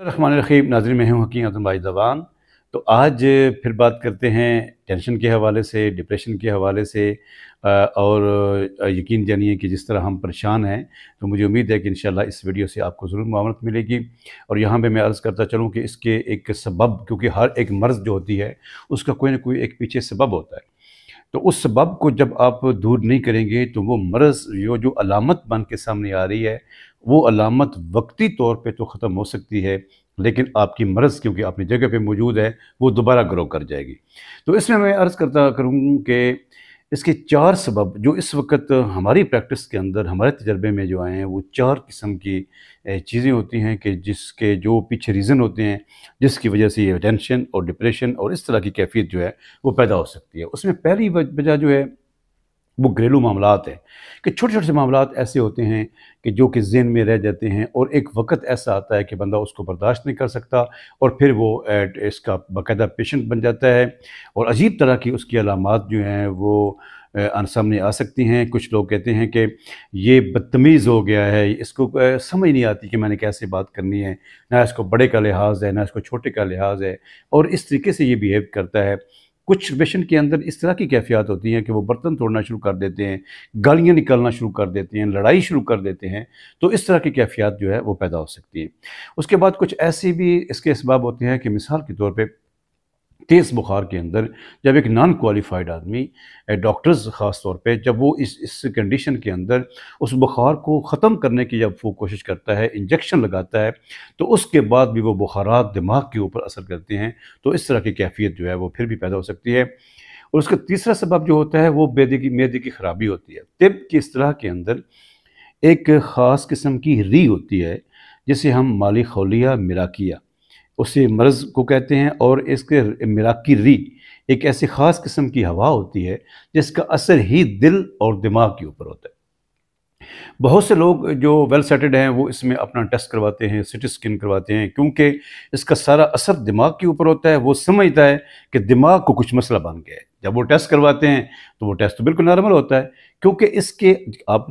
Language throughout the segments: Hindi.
रखमान रखीब नाजरी में हूँ हकीम आजम भाई जबान तो आज फिर बात करते हैं टेंशन के हवाले से डिप्रेशन के हवाले से और यकीन जानिए कि जिस तरह हम परेशान हैं तो मुझे उम्मीद है कि इन इस वीडियो से आपको ज़रूर मामलत मिलेगी और यहाँ पे मैं अर्ज़ करता चलूँ कि इसके एक सबब क्योंकि हर एक मर्ज़ जो होती है उसका कोई ना कोई एक पीछे सबब होता है तो उस सबब को जब आप दूर नहीं करेंगे तो वो मर्ज़ जो जो अलामत बन के सामने आ रही है वो अलामत वक्ती तौर पे तो ख़त्म हो सकती है लेकिन आपकी मर्ज़ क्योंकि अपनी जगह पे मौजूद है वो दोबारा ग्रो कर जाएगी तो इसमें मैं अर्ज़ करता करूँ कि इसके चार सबब जो इस वक्त हमारी प्रैक्टिस के अंदर हमारे तजर्बे में जो आए हैं वो चार किस्म की चीज़ें होती हैं कि जिसके जो पीछे रीज़न होते हैं जिसकी वजह से ये टेंशन और डिप्रेशन और इस तरह की कैफियत जो है वो पैदा हो सकती है उसमें पहली वजह जो है वो घरेलू मामला हैं कि छोटे छोटे से मामला ऐसे होते हैं कि जो कि जेन में रह जाते हैं और एक वक्त ऐसा आता है कि बंदा उसको बर्दाश्त नहीं कर सकता और फिर वो इसका बाकायदा पेशेंट बन जाता है और अजीब तरह की उसकी अलामत जो हैं वो सामने आ सकती हैं कुछ लोग कहते हैं कि ये बदतमीज़ हो गया है इसको समझ नहीं आती कि मैंने कैसे बात करनी है ना इसको बड़े का लिहाज है ना इसको छोटे का लिहाज है और इस तरीके से ये बिहेव करता है कुछ पेशेंट के अंदर इस तरह की कैफियात होती हैं कि वो बर्तन तोड़ना शुरू कर देते हैं गालियाँ निकलना शुरू कर देते हैं लड़ाई शुरू कर देते हैं तो इस तरह की कैफियात जो है वो पैदा हो सकती है उसके बाद कुछ ऐसे भी इसके इसबाब होते हैं कि मिसाल के तौर पर तेज़ बुखार के अंदर जब एक नॉन क्वालिफाइड आदमी डॉक्टर्स ख़ास तौर पे जब वो इस इस कंडीशन के अंदर उस बुखार को ख़त्म करने की जब वो कोशिश करता है इंजेक्शन लगाता है तो उसके बाद भी वो बुखारात दिमाग के ऊपर असर करते हैं तो इस तरह की कैफियत जो है वो फिर भी पैदा हो सकती है और उसका तीसरा सबब जो होता है वो बेदे की मेदे की ख़राबी होती है तिब की इस तरह के अंदर एक ख़ास किस्म की री होती है जिसे हम माली खौलिया मराकिया उसी मर्ज़ को कहते हैं और इसके मिराकी री एक ऐसी ख़ास किस्म की हवा होती है जिसका असर ही दिल और दिमाग के ऊपर होता है बहुत से लोग जो वेल सेटेड हैं वो इसमें अपना टेस्ट करवाते हैं सिटी स्कैन करवाते हैं क्योंकि इसका सारा असर दिमाग के ऊपर होता है वो समझता है कि दिमाग को कुछ मसला बन गया है जब वो टेस्ट करवाते हैं तो वो टेस्ट तो बिल्कुल नॉर्मल होता है क्योंकि इसके आप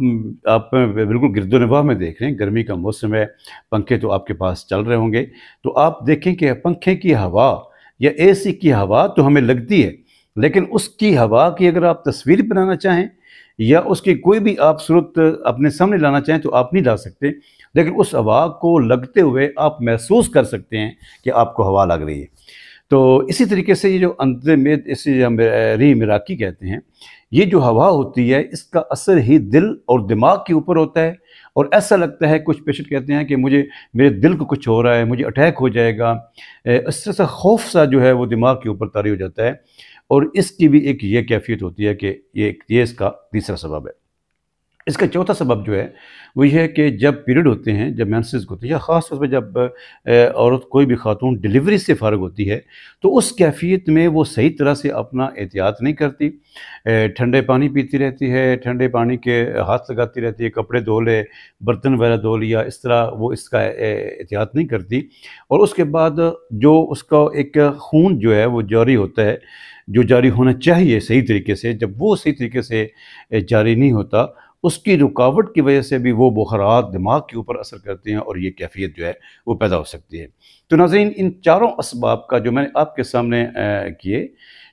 आप बिल्कुल गिरदो नवाह में देख रहे हैं गर्मी का मौसम है पंखे तो आपके पास चल रहे होंगे तो आप देखें कि पंखे की हवा या एसी की हवा तो हमें लगती है लेकिन उसकी हवा की अगर आप तस्वीर बनाना चाहें या उसकी कोई भी आप सूरत अपने सामने लाना चाहें तो आप नहीं ला सकते लेकिन उस हवा को लगते हुए आप महसूस कर सकते हैं कि आपको हवा लग रही है तो इसी तरीके से ये जो में इसे हम री मराकी कहते हैं ये जो हवा होती है इसका असर ही दिल और दिमाग के ऊपर होता है और ऐसा लगता है कुछ पेशेंट कहते हैं कि मुझे मेरे दिल को कुछ हो रहा है मुझे अटैक हो जाएगा इस खौफ सा जो है वो दिमाग के ऊपर तारी हो जाता है और इसकी भी एक ये कैफियत होती है कि ये ये इसका तीसरा सबब है इसका चौथा सबब जो है वो ये है कि जब पीरियड होते हैं जब मैंसेज होते हैं या ख़ास तौर पर जब औरत कोई भी खातून डिलीवरी से फारग होती है तो उस कैफियत में वो सही तरह से अपना एहतियात नहीं करती ठंडे पानी पीती रहती है ठंडे पानी के हाथ लगाती रहती है कपड़े धो ले बर्तन वगैरह धो लिया इस तरह वो इसका एहतियात नहीं करती और उसके बाद जो उसका एक खून जो है वो जारी होता है जो जारी होना चाहिए सही तरीके से जब वो सही तरीके से जारी नहीं होता उसकी रुकावट की वजह से भी वो बुखरात दिमाग के ऊपर असर करते हैं और ये कैफियत जो है वो पैदा हो सकती है तो नाजीन इन चारों इसबाब का जो मैंने आपके सामने किए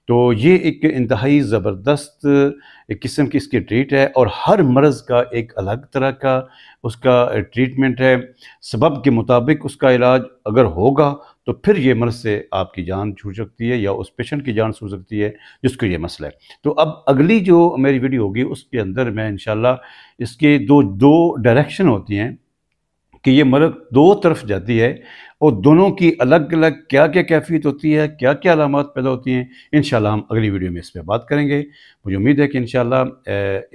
तो ये एक इंतहाई ज़बरदस्त किस्म की इसकी ट्रीट है और हर मर्ज़ का एक अलग तरह का उसका ट्रीटमेंट है सबब के मुताबिक उसका इलाज अगर होगा तो फिर ये मर्ज से आपकी जान छूट सकती है या उस पेशेंट की जान छूट सकती है जिसको ये मसला है तो अब अगली जो मेरी वीडियो होगी उसके अंदर मैं इन इसके दो दो डायरेक्शन होती हैं कि ये मरक दो तरफ जाती है और दोनों की अलग अलग क्या क्या कैफियत होती है क्या क्या अलामत पैदा होती हैं इन हम अगली वीडियो में इस पर बात करेंगे मुझे उम्मीद है कि इन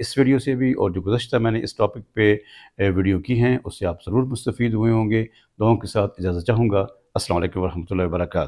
इस वीडियो से भी और जो गुजशत मैंने इस टॉपिक पे वीडियो की हैं उससे आप ज़रूर मुस्तफ़ हुए होंगे दोनों के साथ इजाज़त चाहूँगा असल वरहमल वर्का